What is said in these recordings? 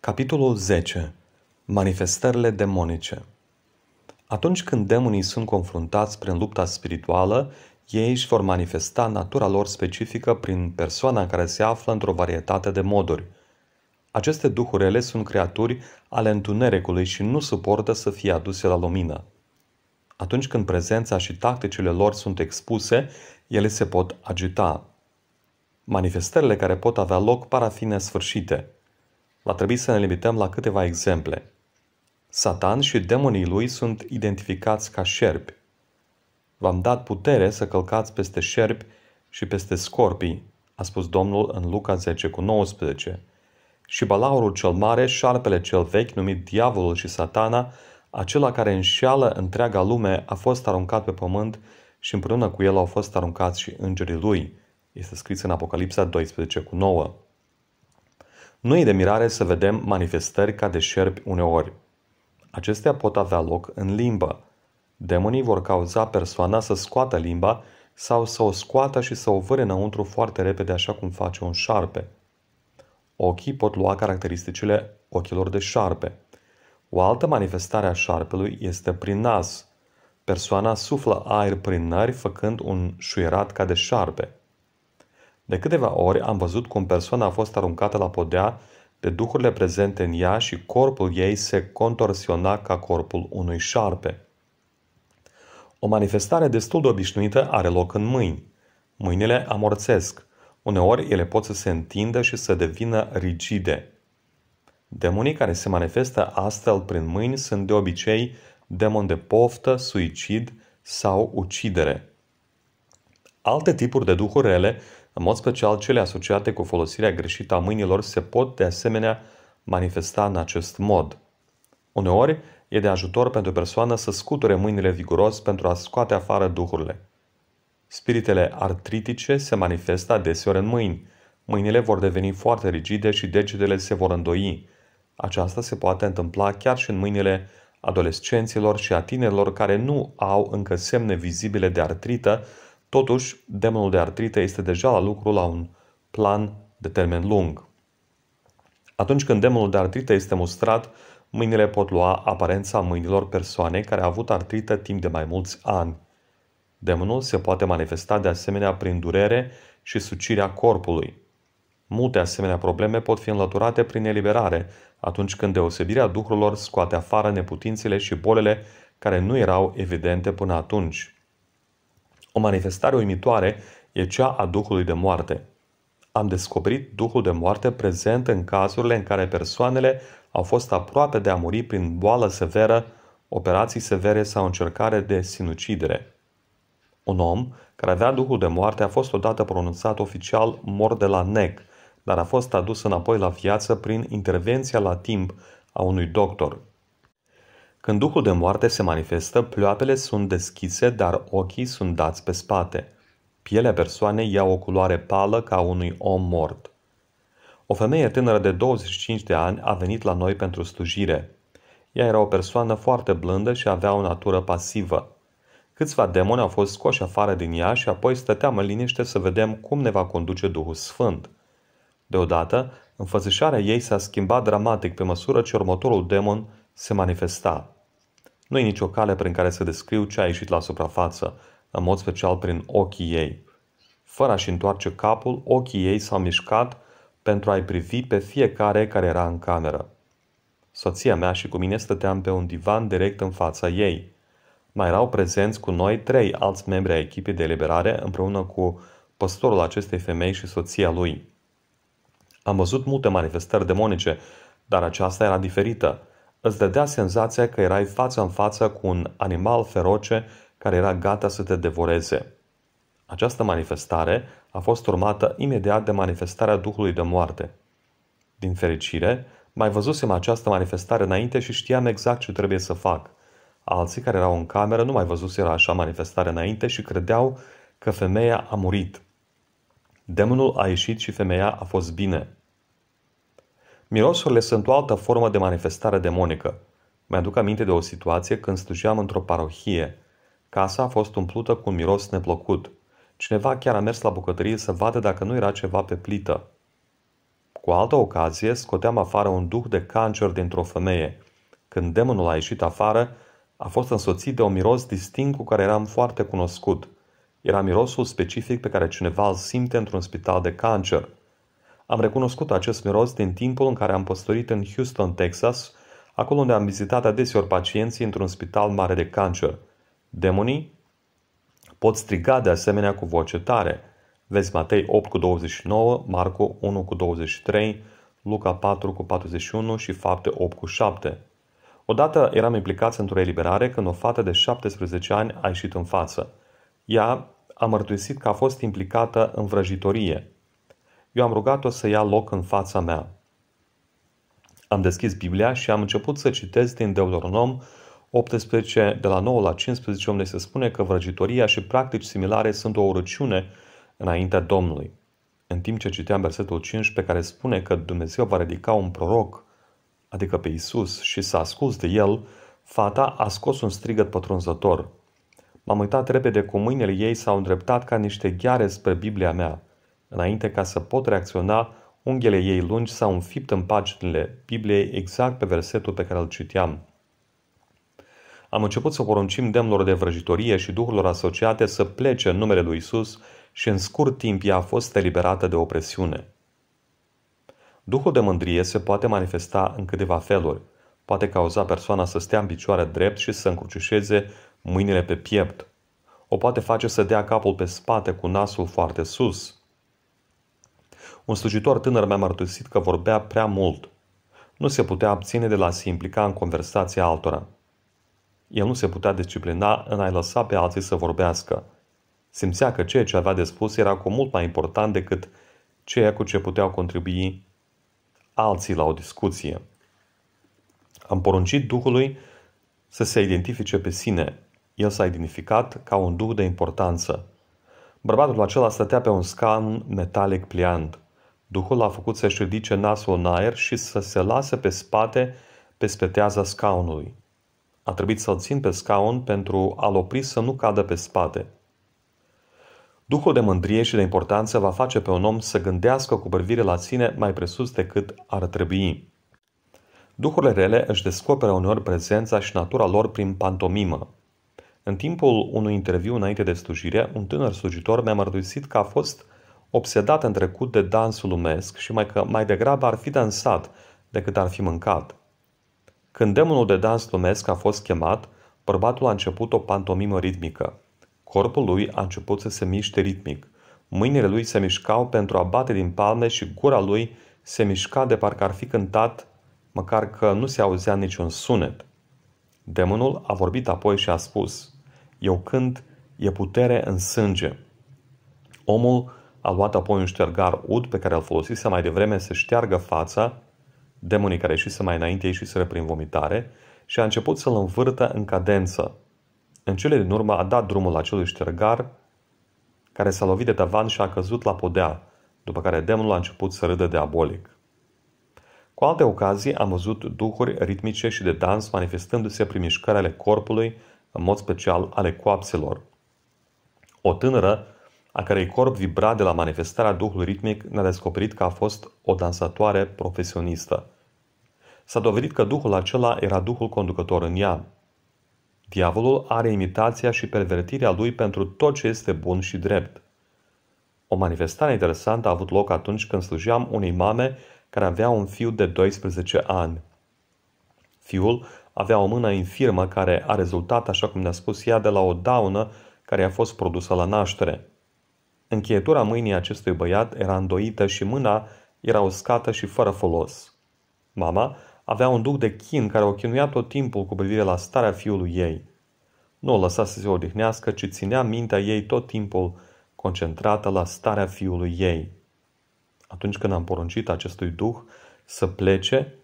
Capitolul 10. Manifestările demonice. Atunci când demonii sunt confruntați prin lupta spirituală, ei își vor manifesta natura lor specifică prin persoana în care se află într-o varietate de moduri. Aceste duhurele sunt creaturi ale întunericului și nu suportă să fie aduse la lumină. Atunci când prezența și tacticile lor sunt expuse, ele se pot agita. Manifestările care pot avea loc par a fi nesfârșite – va trebui să ne limităm la câteva exemple. Satan și demonii lui sunt identificați ca șerpi. V-am dat putere să călcați peste șerpi și peste scorpii, a spus Domnul în Luca 10 cu 19. Și balaurul cel mare, șarpele cel vechi, numit diavolul și satana, acela care înșeală întreaga lume, a fost aruncat pe pământ și împreună cu el au fost aruncați și îngerii lui. Este scris în Apocalipsa 12 cu 9. Nu e de mirare să vedem manifestări ca de șerpi uneori. Acestea pot avea loc în limbă. Demonii vor cauza persoana să scoată limba sau să o scoată și să o vâre înăuntru foarte repede așa cum face un șarpe. Ochii pot lua caracteristicile ochilor de șarpe. O altă manifestare a șarpelui este prin nas. Persoana suflă aer prin nări făcând un șuierat ca de șarpe. De câteva ori am văzut cum persoana a fost aruncată la podea de duhurile prezente în ea și corpul ei se contorsiona ca corpul unui șarpe. O manifestare destul de obișnuită are loc în mâini. Mâinile amorțesc. Uneori ele pot să se întindă și să devină rigide. Demonii care se manifestă astfel prin mâini sunt de obicei demon de poftă, suicid sau ucidere. Alte tipuri de duhuri rele în mod special, cele asociate cu folosirea greșită a mâinilor se pot de asemenea manifesta în acest mod. Uneori, e de ajutor pentru persoană să scuture mâinile viguros pentru a scoate afară duhurile. Spiritele artritice se manifestă adeseori în mâini. Mâinile vor deveni foarte rigide și degetele se vor îndoi. Aceasta se poate întâmpla chiar și în mâinile adolescenților și a tinerilor care nu au încă semne vizibile de artrită, Totuși, demonul de artrită este deja la lucru la un plan de termen lung. Atunci când demonul de artrită este mustrat, mâinile pot lua aparența mâinilor persoane care a avut artrită timp de mai mulți ani. Demonul se poate manifesta de asemenea prin durere și sucirea corpului. Multe asemenea probleme pot fi înlăturate prin eliberare, atunci când deosebirea duhurilor scoate afară neputințele și bolele care nu erau evidente până atunci. O manifestare uimitoare e cea a Duhului de moarte. Am descoperit Duhul de moarte prezent în cazurile în care persoanele au fost aproape de a muri prin boală severă, operații severe sau încercare de sinucidere. Un om care avea Duhul de moarte a fost odată pronunțat oficial mor de la nec, dar a fost adus înapoi la viață prin intervenția la timp a unui doctor. Când duhul de moarte se manifestă, ploapele sunt deschise, dar ochii sunt dați pe spate. Pielea persoanei ia o culoare pală ca unui om mort. O femeie tânără de 25 de ani a venit la noi pentru slujire. Ea era o persoană foarte blândă și avea o natură pasivă. Câțiva demoni au fost scoși afară din ea și apoi stăteam în liniște să vedem cum ne va conduce Duhul Sfânt. Deodată, înfățișarea ei s-a schimbat dramatic pe măsură ce următorul demon se manifesta. Nu e nicio cale prin care să descriu ce a ieșit la suprafață, în mod special prin ochii ei. Fără a-și întoarce capul, ochii ei s-au mișcat pentru a-i privi pe fiecare care era în cameră. Soția mea și cu mine stăteam pe un divan direct în fața ei. Mai erau prezenți cu noi trei alți membri ai echipei de eliberare împreună cu păstorul acestei femei și soția lui. Am văzut multe manifestări demonice, dar aceasta era diferită. Îți dădea senzația că erai față în față cu un animal feroce care era gata să te devoreze. Această manifestare a fost urmată imediat de manifestarea Duhului de moarte. Din fericire, mai văzusem această manifestare înainte și știam exact ce trebuie să fac. Alții care erau în cameră nu mai văzuseră așa manifestare înainte și credeau că femeia a murit. Demonul a ieșit și femeia a fost bine. Mirosurile sunt o altă formă de manifestare demonică. Mi-aduc aminte de o situație când slujeam într-o parohie. Casa a fost umplută cu un miros neplăcut. Cineva chiar a mers la bucătărie să vadă dacă nu era ceva pe plită. Cu altă ocazie, scoteam afară un duh de cancer dintr-o femeie. Când demonul a ieșit afară, a fost însoțit de un miros distinct cu care eram foarte cunoscut. Era mirosul specific pe care cineva îl simte într-un spital de cancer – am recunoscut acest miros din timpul în care am păstorit în Houston, Texas, acolo unde am vizitat adeseori pacienții într-un spital mare de cancer. Demonii pot striga de asemenea cu voce tare. Vezi Matei 8 cu 29, Marco 1 cu 23, Luca 4 cu 41 și Fapte 8 cu 7. Odată eram implicați într-o eliberare când o fată de 17 ani a ieșit în față. Ea a mărturisit că a fost implicată în vrăjitorie – eu am rugat-o să ia loc în fața mea. Am deschis Biblia și am început să citesc din Deuteronom 18, de la 9 la 15, unde se spune că vrăjitoria și practici similare sunt o urăciune înaintea Domnului. În timp ce citeam versetul 5, pe care spune că Dumnezeu va ridica un proroc, adică pe Isus, și s-a ascuns de el, fata a scos un strigăt pătrunzător. M-am uitat repede cu mâinile ei s-au îndreptat ca niște gheare spre Biblia mea înainte ca să pot reacționa, unghiile ei lungi s-au înfipt în paginile Bibliei exact pe versetul pe care îl citeam. Am început să poruncim demnilor de vrăjitorie și duhurilor asociate să plece în numele lui Isus și în scurt timp ea a fost eliberată de opresiune. Duhul de mândrie se poate manifesta în câteva feluri. Poate cauza persoana să stea în picioare drept și să încrucișeze mâinile pe piept. O poate face să dea capul pe spate cu nasul foarte sus – un slujitor tânăr mi-a mărturisit că vorbea prea mult. Nu se putea abține de la a se implica în conversația altora. El nu se putea disciplina în a-i lăsa pe alții să vorbească. Simțea că ceea ce avea de spus era cu mult mai important decât ceea cu ce puteau contribui alții la o discuție. Am poruncit Duhului să se identifice pe sine. El s-a identificat ca un duh de importanță. Bărbatul acela stătea pe un scan metalic pliant. Duhul a făcut să-și ridice nasul în aer și să se lase pe spate pe speteaza scaunului. A trebuit să-l țin pe scaun pentru a-l opri să nu cadă pe spate. Duhul de mândrie și de importanță va face pe un om să gândească cu privire la sine mai presus decât ar trebui. Duhurile rele își descoperă uneori prezența și natura lor prin pantomimă. În timpul unui interviu înainte de slujire, un tânăr slujitor mi-a mărturisit că a fost obsedat în trecut de dansul lumesc și mai, că mai degrabă ar fi dansat decât ar fi mâncat. Când demonul de dans lumesc a fost chemat, bărbatul a început o pantomimă ritmică. Corpul lui a început să se miște ritmic. Mâinile lui se mișcau pentru a bate din palme și gura lui se mișca de parcă ar fi cântat, măcar că nu se auzea niciun sunet. Demonul a vorbit apoi și a spus, Eu cânt, e putere în sânge. Omul a luat apoi un ștergar ud pe care îl folosise mai devreme să șteargă fața demonii care ieșise mai înainte ieșiseră prin vomitare și a început să-l învârtă în cadență. În cele din urmă a dat drumul acelui ștergar care s-a lovit de tavan și a căzut la podea, după care demonul a început să râdă diabolic. Cu alte ocazii am văzut duhuri ritmice și de dans manifestându-se prin mișcări ale corpului, în mod special ale coapselor. O tânără a cărei corp vibra de la manifestarea duhului ritmic, ne-a descoperit că a fost o dansatoare profesionistă. S-a dovedit că duhul acela era duhul conducător în ea. Diavolul are imitația și pervertirea lui pentru tot ce este bun și drept. O manifestare interesantă a avut loc atunci când slujeam unei mame care avea un fiu de 12 ani. Fiul avea o mână infirmă care a rezultat, așa cum ne-a spus ea, de la o daună care a fost produsă la naștere. Încheietura mâinii acestui băiat era îndoită și mâna era uscată și fără folos. Mama avea un duc de chin care o chinuia tot timpul cu privire la starea fiului ei. Nu o lăsa să se odihnească, ci ținea mintea ei tot timpul concentrată la starea fiului ei. Atunci când am poruncit acestui duh să plece,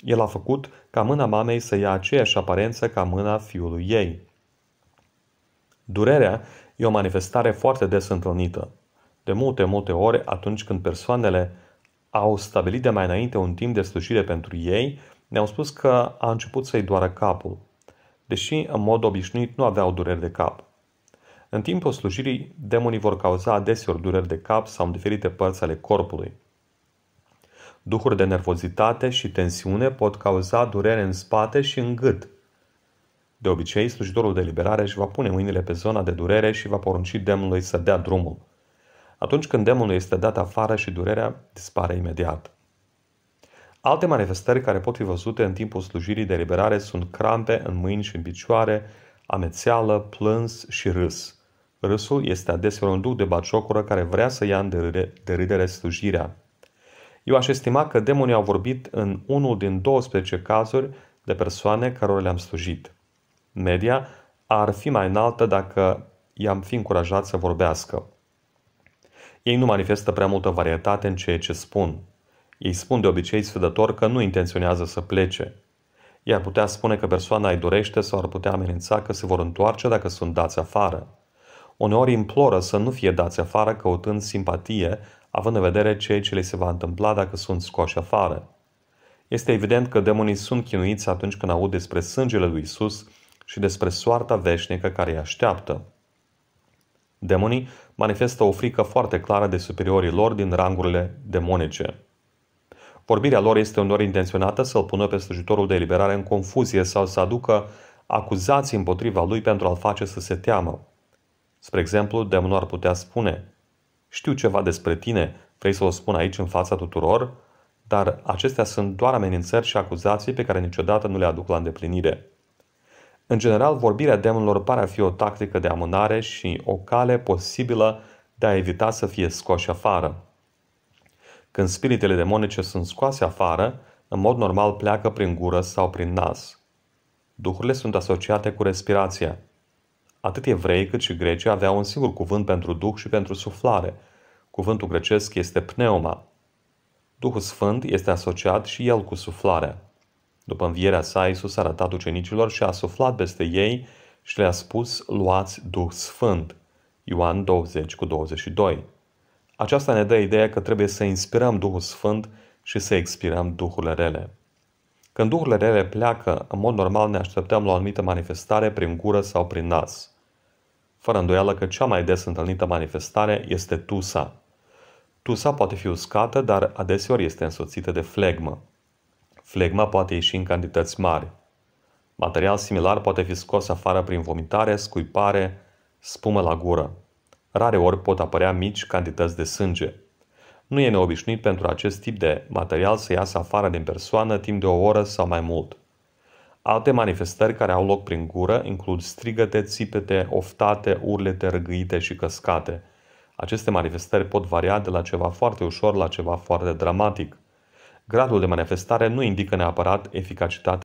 el a făcut ca mâna mamei să ia aceeași aparență ca mâna fiului ei. Durerea e o manifestare foarte des întâlnită. De multe, multe ori, atunci când persoanele au stabilit de mai înainte un timp de slujire pentru ei, ne-au spus că a început să-i doară capul, deși în mod obișnuit nu aveau dureri de cap. În timpul slujirii, demonii vor cauza adeseori dureri de cap sau în diferite părți ale corpului. Duhuri de nervozitate și tensiune pot cauza durere în spate și în gât, de obicei, slujitorul de liberare își va pune mâinile pe zona de durere și va porunci demonului să dea drumul. Atunci când demonul este dat afară și durerea dispare imediat. Alte manifestări care pot fi văzute în timpul slujirii de liberare sunt crampe în mâini și în picioare, amețeală, plâns și râs. Râsul este adesea un duc de baciocură care vrea să ia în deridere slujirea. Eu aș estima că demonii au vorbit în unul din 12 cazuri de persoane cărora le-am slujit media ar fi mai înaltă dacă i-am fi încurajat să vorbească. Ei nu manifestă prea multă varietate în ceea ce spun. Ei spun de obicei sfidător că nu intenționează să plece. Ei ar putea spune că persoana îi dorește sau ar putea amenința că se vor întoarce dacă sunt dați afară. Uneori imploră să nu fie dați afară căutând simpatie, având în vedere ceea ce le se va întâmpla dacă sunt scoși afară. Este evident că demonii sunt chinuiți atunci când aud despre sângele lui Isus și despre soarta veșnică care îi așteaptă. Demonii manifestă o frică foarte clară de superiorii lor din rangurile demonice. Vorbirea lor este uneori intenționată să-l pună pe slujitorul de eliberare în confuzie sau să aducă acuzații împotriva lui pentru a-l face să se teamă. Spre exemplu, demonul ar putea spune Știu ceva despre tine, vrei să o spun aici în fața tuturor? Dar acestea sunt doar amenințări și acuzații pe care niciodată nu le aduc la îndeplinire. În general, vorbirea demonilor pare a fi o tactică de amânare și o cale posibilă de a evita să fie scoși afară. Când spiritele demonice sunt scoase afară, în mod normal pleacă prin gură sau prin nas. Duhurile sunt asociate cu respirația. Atât evrei cât și grecii aveau un singur cuvânt pentru duh și pentru suflare. Cuvântul grecesc este pneuma. Duhul Sfânt este asociat și el cu suflarea. După învierea sa, Iisus a arătat ucenicilor și a suflat peste ei și le-a spus, luați Duh Sfânt. Ioan 20 cu 22. Aceasta ne dă ideea că trebuie să inspirăm Duhul Sfânt și să expirăm duhurile rele. Când duhurile rele pleacă, în mod normal ne așteptăm la o anumită manifestare prin gură sau prin nas. Fără îndoială că cea mai des întâlnită manifestare este tusa. Tusa poate fi uscată, dar adeseori este însoțită de flegmă. Flegma poate ieși în cantități mari. Material similar poate fi scos afară prin vomitare, scuipare, spumă la gură. Rare ori pot apărea mici cantități de sânge. Nu e neobișnuit pentru acest tip de material să iasă afară din persoană timp de o oră sau mai mult. Alte manifestări care au loc prin gură includ strigăte, țipete, oftate, urlete, răgâite și căscate. Aceste manifestări pot varia de la ceva foarte ușor la ceva foarte dramatic. Gradul de manifestare nu indică neapărat eficacitate.